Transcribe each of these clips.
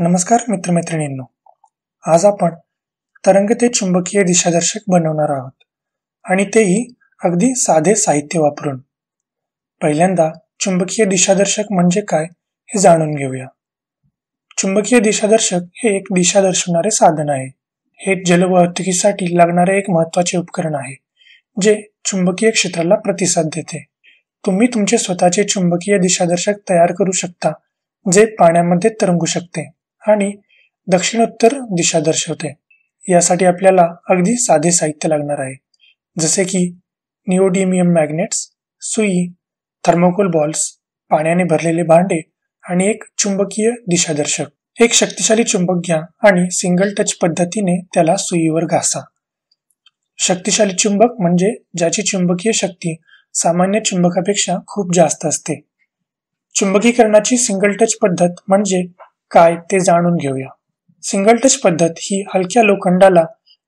नमस्कार मित्रमैत्रिणींनो आज आपण तरंग ते चुंबकीय दिशादर्शक बनवणार आहोत आणि तेही अगदी साधे साहित्य वापरून पहिल्यांदा चुंबकीय दिशादर्शक म्हणजे काय हे जाणून घेऊया चुंबकीय दिशादर्शक हे एक दिशा दर्शवणारे साधन आहे हे जलवाहतुकीसाठी लागणारे एक महत्वाचे उपकरण आहे जे चुंबकीय क्षेत्राला प्रतिसाद देते तुम्ही तुमचे स्वतःचे चुंबकीय दिशादर्शक तयार करू शकता जे पाण्यामध्ये तरंगू शकते आणि दक्षिणोत्तर दिशा दर्शवते यासाठी आपल्याला अगदी साधे साहित्य लागणार आहे जसे की निओडिमियम मॅग्नेट्स सुई थर्मोकोल बॉल्स पाण्याने भरलेले भांडे आणि एक चुंबकीय दिशादर्शक एक शक्तिशाली चुंबक घ्या आणि सिंगल टच पद्धतीने त्याला सुईवर घासा शक्तिशाली चुंबक म्हणजे ज्याची चुंबकीय शक्ती सामान्य चुंबकापेक्षा खूप जास्त असते चुंबकीकरणाची सिंगल टच पद्धत म्हणजे काय ते जाणून घेऊया सिंगल टच पद्धत ही हलक्या लोखंडाला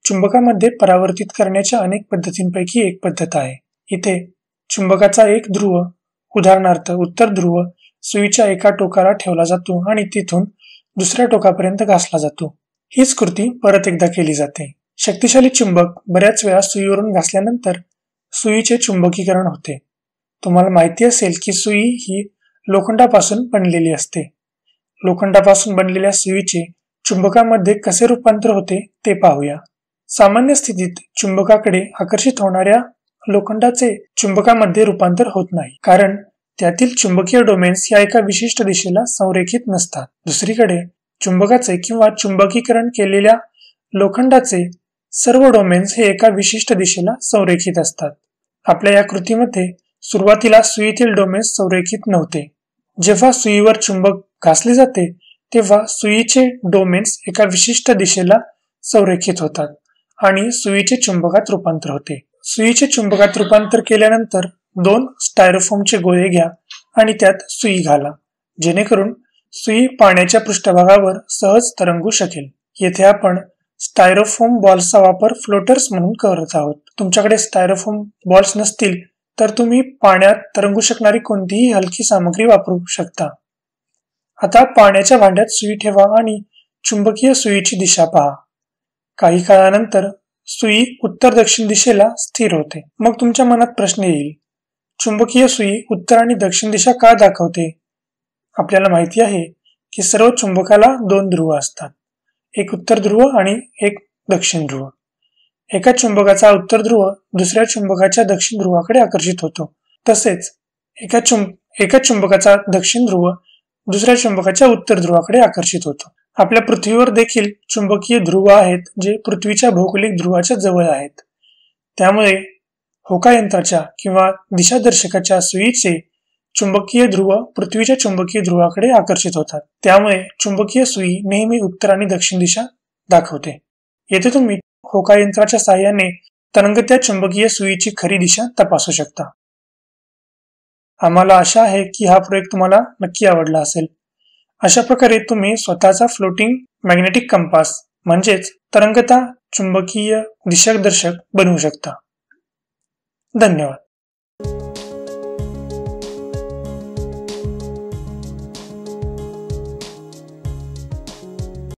चुंबकामध्ये परावर्तित करण्याच्या अनेक पद्धतींपैकी एक पद्धत आहे इथे चुंबकाचा एक ध्रुव उदाहरणार्थ उत्तर ध्रुव सुईच्या एका टोकाला ठेवला जातो आणि तिथून दुसऱ्या टोकापर्यंत घासला जातो हीच कृती परत एकदा केली जाते शक्तिशाली चुंबक बऱ्याच वेळा सुईवरून घासल्यानंतर सुईचे चुंबकीकरण होते तुम्हाला माहिती असेल की सुई ही लोखंडापासून बनलेली असते लोखंडापासून बनलेल्या सुईचे चुंबकामध्ये कसे रूपांतर होते ते पाहूया सामान्य स्थितीत चुंबकाकडे आकर्षित होणाऱ्या लोखंडाचे चुंबकामध्ये रूपांतर होत नाही कारण त्यातील चुंबकीय डोमेन्स या एका विशिष्ट दिशेला संरेखित नसतात दुसरीकडे चुंबकाचे किंवा चुंबकीकरण केलेल्या लोखंडाचे सर्व डोमेन्स हे एका विशिष्ट दिशेला संरेखित असतात आपल्या या कृतीमध्ये सुरुवातीला सुईतील डोमेन्स संरेखित नव्हते जेव्हा सुईवर चुंबक घासली जाते तेव्हा सुईचे डोमेन्स एका विशिष्ट दिशेला संरेखित होतात आणि सुईचे चुंबकात रूपांतर होते सुईचे चुंबकात रूपांतर केल्यानंतर दोन स्टायरोफोमचे गोळे घ्या आणि त्यात सुई घाला जेणेकरून सुई पाण्याच्या पृष्ठभागावर सहज तरंगू शकेल येथे आपण स्टायरोफोम बॉल्सचा वापर फ्लोटर्स म्हणून करत आहोत तुमच्याकडे स्टायरोफोम बॉल्स नसतील तर तुम्ही पाण्यात तरंगू शकणारी कोणतीही हलकी सामग्री वापरू शकता आता पाण्याच्या भांड्यात सुई ठेवा आणि चुंबकीय सुईची दिशा पहा काही काळानंतर सुई उत्तर दक्षिण दिशेला स्थिर होते मग तुमच्या मनात प्रश्न येईल चुंबकीय सुई उत्तर आणि दक्षिण दिशा का दाखवते आपल्याला माहिती आहे की सर्व चुंबकाला दोन ध्रुव असतात एक उत्तर ध्रुव आणि एक दक्षिण ध्रुव एका चुंबकाचा उत्तर ध्रुव दुसऱ्या चुंबकाच्या दक्षिण ध्रुवाकडे आकर्षित होतो तसेच एका चुंब एका चुंबकाचा दक्षिण ध्रुव दुसऱ्या चुंबकाच्या उत्तर ध्रुवाकडे आकर्षित होतो आपल्या पृथ्वीवर देखील चुंबकीय ध्रुव आहेत जे पृथ्वीच्या भौगोलिक ध्रुवाच्या जवळ आहेत त्यामुळे होका यंत्राच्या किंवा दिशादर्शकाच्या सुईचे चुंबकीय ध्रुव पृथ्वीच्या चुंबकीय ध्रुवाकडे आकर्षित होतात त्यामुळे चुंबकीय सुई नेहमी उत्तर आणि दक्षिण दिशा दाखवते येथे तुम्ही होका यंत्राच्या साह्याने तरंगत्या चुंबकीय सुईची खरी दिशा तपासू शकता आम्हाला आशा आहे की हा प्रोजेक्ट तुम्हाला नक्की आवडला असेल अशा प्रकारे तुम्ही स्वतःचा फ्लोटिंग मॅग्नेटिक कंपास म्हणजेच तरंगता चुंबकीय दिशादर्शक बनवू शकता धन्यवाद